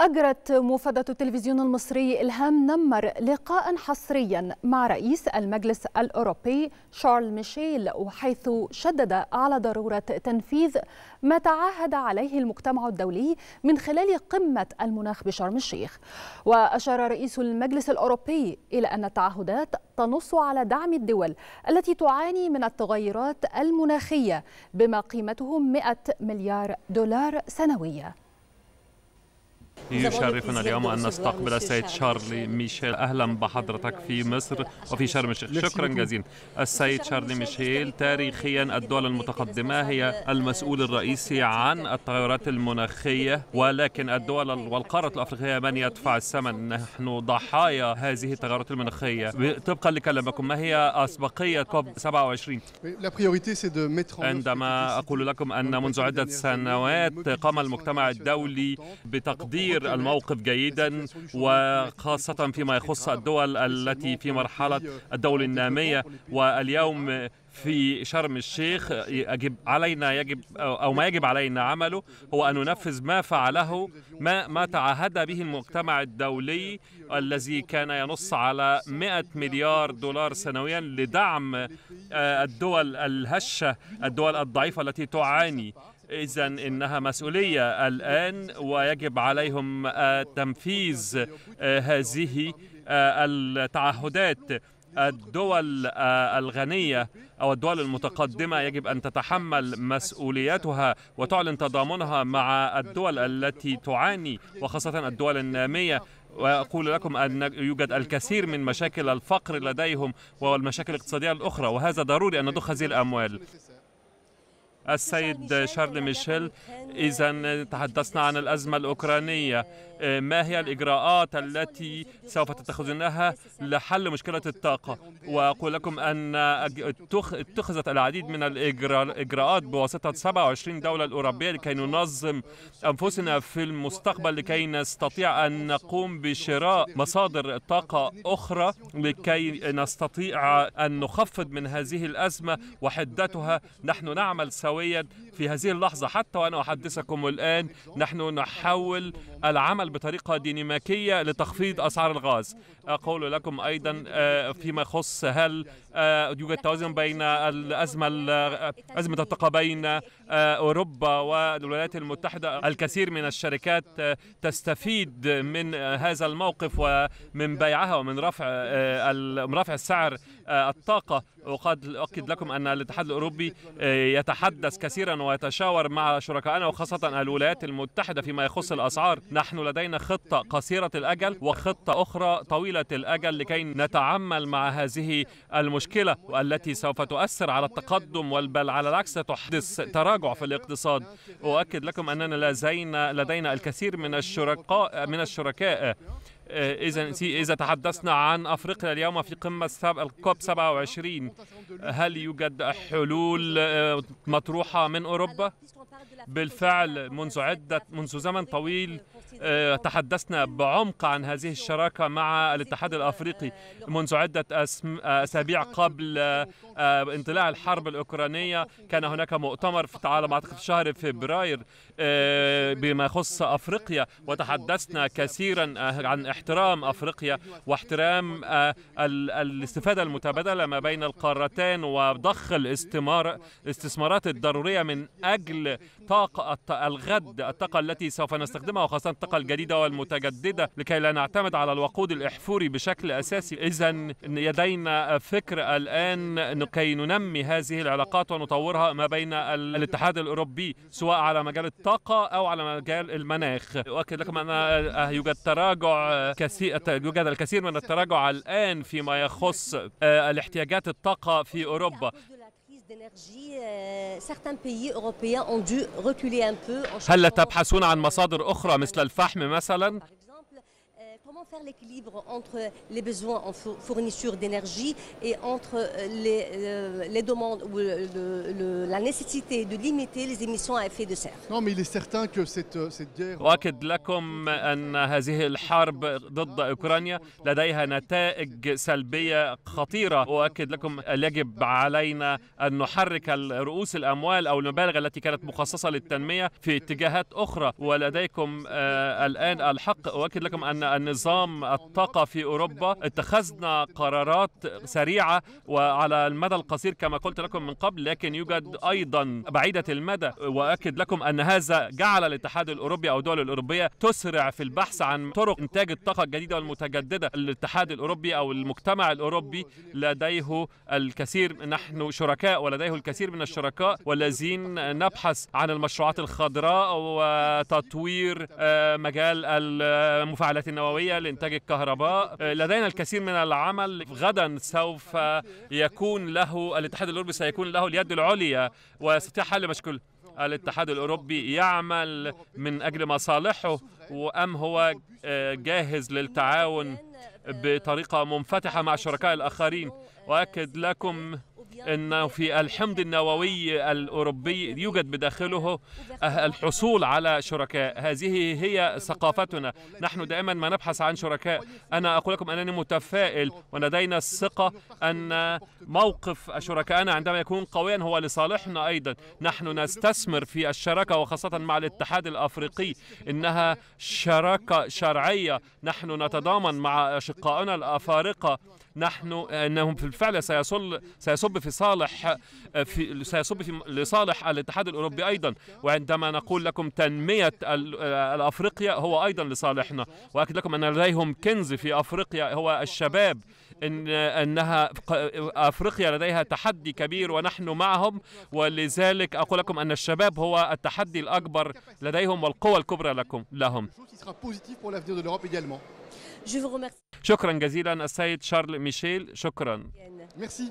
أجرت مفادة التلفزيون المصري إلهام نمر لقاء حصريا مع رئيس المجلس الأوروبي شارل ميشيل وحيث شدد على ضرورة تنفيذ ما تعاهد عليه المجتمع الدولي من خلال قمة المناخ بشرم الشيخ وأشار رئيس المجلس الأوروبي إلى أن التعهدات تنص على دعم الدول التي تعاني من التغيرات المناخية بما قيمته 100 مليار دولار سنويا يشرفنا اليوم أن نستقبل السيد شارلي ميشيل أهلا بحضرتك في مصر وفي شرم الشيخ شكرا جزيلا السيد شارلي ميشيل تاريخيا الدول المتقدمة هي المسؤول الرئيسي عن التغيرات المناخية ولكن الدول والقارة الأفريقية من يدفع الثمن نحن ضحايا هذه التغيرات المناخية طبقا لكلامكم ما هي أسبقية كوب 27 عندما أقول لكم أن منذ عدة سنوات قام المجتمع الدولي بتقديم تفسير الموقف جيدا وخاصة فيما يخص الدول التي في مرحلة الدولة النامية واليوم في شرم الشيخ يجب علينا يجب او ما يجب علينا عمله هو ان ننفذ ما فعله ما ما تعهد به المجتمع الدولي الذي كان ينص على 100 مليار دولار سنويا لدعم آه، الدول الهشه الدول الضعيفه التي تعاني إذا إنها مسؤولية الآن ويجب عليهم آه، تنفيذ آه، هذه آه، التعهدات الدول الغنية أو الدول المتقدمة يجب أن تتحمل مسؤوليتها وتعلن تضامنها مع الدول التي تعاني وخاصة الدول النامية وأقول لكم أن يوجد الكثير من مشاكل الفقر لديهم والمشاكل الاقتصادية الأخرى وهذا ضروري أن ندخ هذه الأموال السيد شارل ميشيل إذا تحدثنا عن الأزمة الأوكرانية آه، ما هي الإجراءات التي سوف تتخذونها لحل مشكلة الطاقة وأقول لكم أن اتخذت العديد من الإجراءات بواسطة 27 دولة الأوروبية لكي ننظم أنفسنا في المستقبل لكي نستطيع أن نقوم بشراء مصادر طاقة أخرى لكي نستطيع أن نخفض من هذه الأزمة وحدتها نحن نعمل سويا سويا في هذه اللحظة حتى وأنا أحدثكم الآن نحن نحول العمل بطريقة ديناميكية لتخفيض أسعار الغاز أقول لكم أيضا آه، فيما يخص هل آه، يوجد توازن بين الأزمة آه، أزمة الطاقة بين أوروبا والولايات المتحدة الكثير من الشركات تستفيد من هذا الموقف ومن بيعها ومن رفع رفع السعر الطاقة وقد أؤكد لكم أن الاتحاد الأوروبي آه، يتحدث كثيرا ويتشاور مع شركائنا وخاصة الولايات المتحدة فيما يخص الأسعار نحن لدينا خطة قصيرة الأجل وخطة أخرى طويلة الأجل لكي نتعامل مع هذه المشكلة والتي سوف تؤثر على التقدم بل على العكس ستحدث تراجع في الاقتصاد أؤكد لكم أننا لدينا لدينا الكثير من الشركاء من الشركاء آه، إذا إذا تحدثنا عن أفريقيا اليوم في قمة الكوب 27 هل يوجد حلول آه، مطروحة من أوروبا؟ بالفعل منذ عدة منذ زمن طويل آه، تحدثنا بعمق عن هذه الشراكة مع الاتحاد الأفريقي منذ عدة آه، أسابيع قبل آه، انطلاع الحرب الأوكرانية كان هناك مؤتمر في على أعتقد في شهر فبراير بما يخص أفريقيا وتحدثنا كثيرا عن احترام أفريقيا واحترام الاستفادة المتبادلة ما بين القارتين وضخ الاستثمارات الضرورية من أجل طاقة الغد الطاقة التي سوف نستخدمها وخاصة الطاقة الجديدة والمتجددة لكي لا نعتمد على الوقود الإحفوري بشكل أساسي إذا لدينا فكر الآن كي ننمي هذه العلاقات ونطورها ما بين الاتحاد الأوروبي سواء على مجال الطاقة أو على مجال المناخ أؤكد لكم أن يوجد تراجع كثير يوجد الكثير من التراجع الآن فيما يخص الاحتياجات الطاقة في أوروبا Euh, هل تبحثون عن مصادر أخرى مثل الفحم مثلاً؟ Comment faire l'équilibre entre les besoins en fourniture d'énergie et entre euh, les, euh, les demandes ou le, le, la nécessité de limiter les émissions à effet de serre euh, أؤكد لكم أن هذه الحرب ضد أوكرانيا لديها نتائج سلبية خطيرة أؤكد لكم يجب علينا أن نحرك رؤوس الأموال أو المبالغ التي كانت مخصصة للتنمية في اتجاهات أخرى ولديكم آه، الآن الحق أؤكد لكم أن النظام نظام الطاقة في أوروبا اتخذنا قرارات سريعة وعلى المدى القصير كما قلت لكم من قبل لكن يوجد أيضا بعيدة المدى وأكد لكم أن هذا جعل الاتحاد الأوروبي أو الدول الأوروبية تسرع في البحث عن طرق إنتاج الطاقة الجديدة والمتجددة الاتحاد الأوروبي أو المجتمع الأوروبي لديه الكثير نحن شركاء ولديه الكثير من الشركاء والذين نبحث عن المشروعات الخضراء وتطوير آه، مجال المفاعلات النووية لإنتاج الكهرباء آه، لدينا الكثير من العمل غدا سوف يكون له الاتحاد الأوروبي سيكون له اليد العليا ويستطيع حل مشكل الاتحاد الأوروبي يعمل من أجل مصالحه وأم هو آه، جاهز للتعاون بطريقة منفتحة مع الشركاء الآخرين وأكد لكم أنه في الحمض النووي الأوروبي يوجد بداخله آه، الحصول على شركاء هذه هي ثقافتنا نحن دائما ما نبحث عن شركاء أنا أقول لكم أنني متفائل ولدينا الثقة أن موقف شركائنا عندما يكون قويا هو لصالحنا أيضا نحن نستثمر في الشراكة وخاصة مع الاتحاد الأفريقي إنها شراكة شرعية نحن نتضامن مع أشقائنا الأفارقة نحن انهم بالفعل سيصل سيصب في صالح في سيصب في لصالح الاتحاد الاوروبي ايضا وعندما نقول لكم تنميه الافريقيا هو ايضا لصالحنا واكد لكم ان لديهم كنز في افريقيا هو الشباب إن أنها أفريقيا لديها تحدي كبير ونحن معهم ولذلك أقول لكم أن الشباب هو التحدي الأكبر لديهم والقوة الكبرى لكم لهم شكرا جزيلا السيد شارل ميشيل شكرا. Merci.